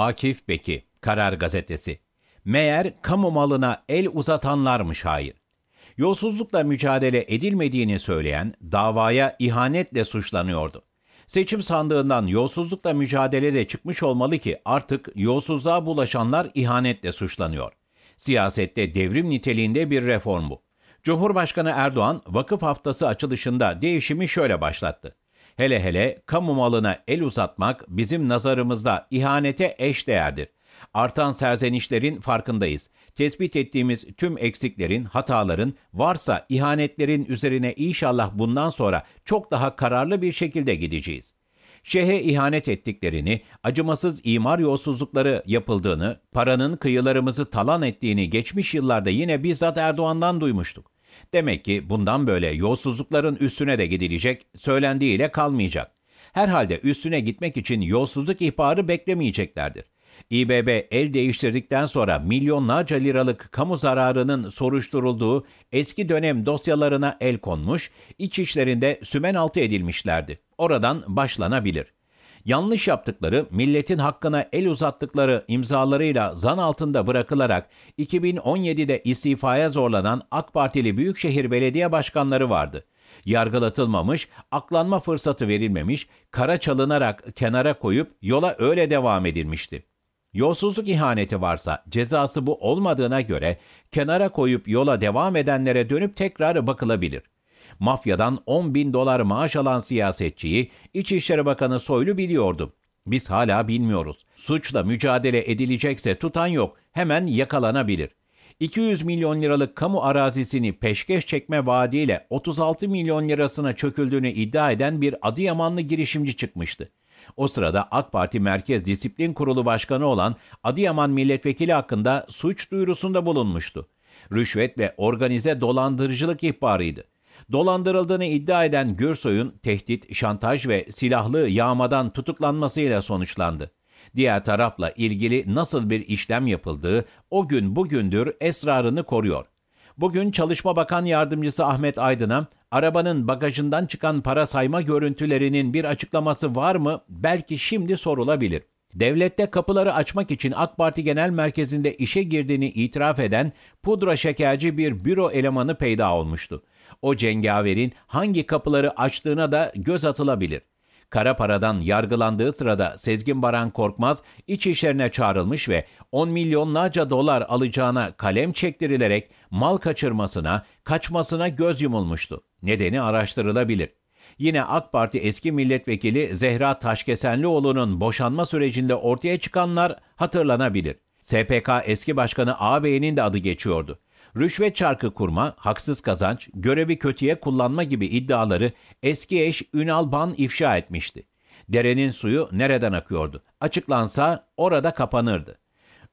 Akif Beki, Karar Gazetesi. Meğer kamu malına el uzatanlarmış hayır. Yolsuzlukla mücadele edilmediğini söyleyen davaya ihanetle suçlanıyordu. Seçim sandığından yolsuzlukla mücadele de çıkmış olmalı ki artık yolsuzluğa bulaşanlar ihanetle suçlanıyor. Siyasette devrim niteliğinde bir reform bu. Cumhurbaşkanı Erdoğan vakıf haftası açılışında değişimi şöyle başlattı. Hele hele kamu malına el uzatmak bizim nazarımızda ihanete eşdeğerdir. Artan serzenişlerin farkındayız. Tespit ettiğimiz tüm eksiklerin, hataların, varsa ihanetlerin üzerine inşallah bundan sonra çok daha kararlı bir şekilde gideceğiz. Şehe ihanet ettiklerini, acımasız imar yolsuzlukları yapıldığını, paranın kıyılarımızı talan ettiğini geçmiş yıllarda yine bizzat Erdoğan'dan duymuştuk. Demek ki bundan böyle yolsuzlukların üstüne de gidilecek, söylendiğiyle kalmayacak. Herhalde üstüne gitmek için yolsuzluk ihbarı beklemeyeceklerdir. İBB el değiştirdikten sonra milyonlarca liralık kamu zararının soruşturulduğu eski dönem dosyalarına el konmuş, iç işlerinde sümen altı edilmişlerdi. Oradan başlanabilir.'' yanlış yaptıkları, milletin hakkına el uzattıkları imzalarıyla zan altında bırakılarak 2017'de istifaya zorlanan AK Partili Büyükşehir Belediye Başkanları vardı. Yargılatılmamış, aklanma fırsatı verilmemiş, kara çalınarak kenara koyup yola öyle devam edilmişti. Yolsuzluk ihaneti varsa cezası bu olmadığına göre kenara koyup yola devam edenlere dönüp tekrar bakılabilir.'' Mafyadan 10 bin dolar maaş alan siyasetçiyi İçişleri Bakanı Soylu biliyordu. Biz hala bilmiyoruz. Suçla mücadele edilecekse tutan yok. Hemen yakalanabilir. 200 milyon liralık kamu arazisini peşkeş çekme vaadiyle 36 milyon lirasına çöküldüğünü iddia eden bir Adıyamanlı girişimci çıkmıştı. O sırada AK Parti Merkez Disiplin Kurulu Başkanı olan Adıyaman Milletvekili hakkında suç duyurusunda bulunmuştu. Rüşvet ve organize dolandırıcılık ihbarıydı. Dolandırıldığını iddia eden Gürsoy'un tehdit, şantaj ve silahlı yağmadan tutuklanmasıyla sonuçlandı. Diğer tarafla ilgili nasıl bir işlem yapıldığı o gün bugündür esrarını koruyor. Bugün Çalışma Bakan Yardımcısı Ahmet Aydın'a arabanın bagajından çıkan para sayma görüntülerinin bir açıklaması var mı belki şimdi sorulabilir. Devlette kapıları açmak için AK Parti Genel Merkezi'nde işe girdiğini itiraf eden pudra şekerci bir büro elemanı peyda olmuştu. O cengaverin hangi kapıları açtığına da göz atılabilir. Kara paradan yargılandığı sırada Sezgin Baran Korkmaz iç işlerine çağrılmış ve 10 milyonlarca dolar alacağına kalem çektirilerek mal kaçırmasına, kaçmasına göz yumulmuştu. Nedeni araştırılabilir. Yine AK Parti eski milletvekili Zehra Taşkesenlioğlu'nun boşanma sürecinde ortaya çıkanlar hatırlanabilir. SPK eski başkanı ağabeyinin de adı geçiyordu. Rüşvet çarkı kurma, haksız kazanç, görevi kötüye kullanma gibi iddiaları eski eş Ünal Ban ifşa etmişti. Derenin suyu nereden akıyordu? Açıklansa orada kapanırdı.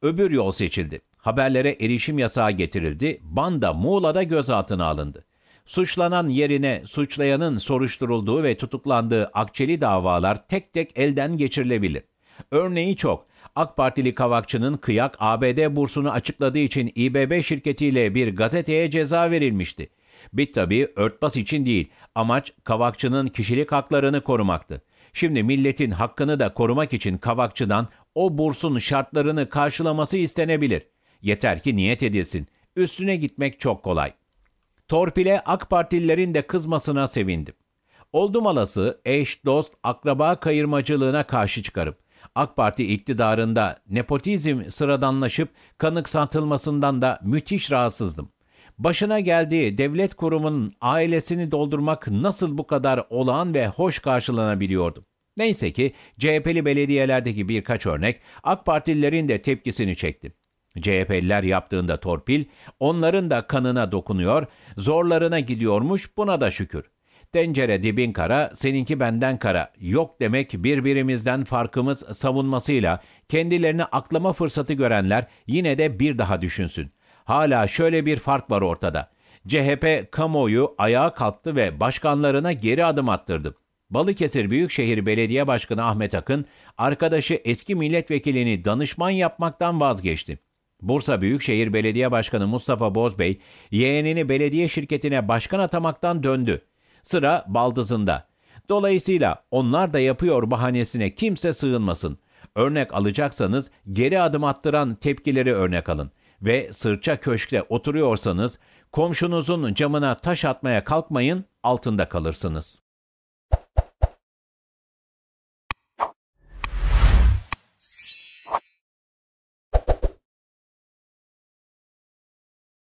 Öbür yol seçildi. Haberlere erişim yasağı getirildi. Ban'da Muğla'da gözaltına alındı. Suçlanan yerine suçlayanın soruşturulduğu ve tutuklandığı akçeli davalar tek tek elden geçirilebilir. Örneği çok. AK Partili Kavakçı'nın kıyak ABD bursunu açıkladığı için İBB şirketiyle bir gazeteye ceza verilmişti. Bit tabi örtbas için değil, amaç Kavakçı'nın kişilik haklarını korumaktı. Şimdi milletin hakkını da korumak için Kavakçı'dan o bursun şartlarını karşılaması istenebilir. Yeter ki niyet edilsin. Üstüne gitmek çok kolay.'' Torpile AK Partililerin de kızmasına sevindim. Oldum alası eş, dost, akraba kayırmacılığına karşı çıkarıp AK Parti iktidarında nepotizm sıradanlaşıp kanık satılmasından da müthiş rahatsızdım. Başına geldiği devlet kurumunun ailesini doldurmak nasıl bu kadar olağan ve hoş karşılanabiliyordu? Neyse ki CHP'li belediyelerdeki birkaç örnek AK Partililerin de tepkisini çekti. CHP'liler yaptığında torpil, onların da kanına dokunuyor, zorlarına gidiyormuş buna da şükür. Tencere dibin kara, seninki benden kara. Yok demek birbirimizden farkımız savunmasıyla kendilerini aklama fırsatı görenler yine de bir daha düşünsün. Hala şöyle bir fark var ortada. CHP kamuoyu ayağa kalktı ve başkanlarına geri adım attırdı. Balıkesir Büyükşehir Belediye Başkanı Ahmet Akın, arkadaşı eski milletvekilini danışman yapmaktan vazgeçti. Bursa Büyükşehir Belediye Başkanı Mustafa Bozbey, yeğenini belediye şirketine başkan atamaktan döndü. Sıra baldızında. Dolayısıyla onlar da yapıyor bahanesine kimse sığınmasın. Örnek alacaksanız geri adım attıran tepkileri örnek alın ve sırça köşkte oturuyorsanız komşunuzun camına taş atmaya kalkmayın, altında kalırsınız.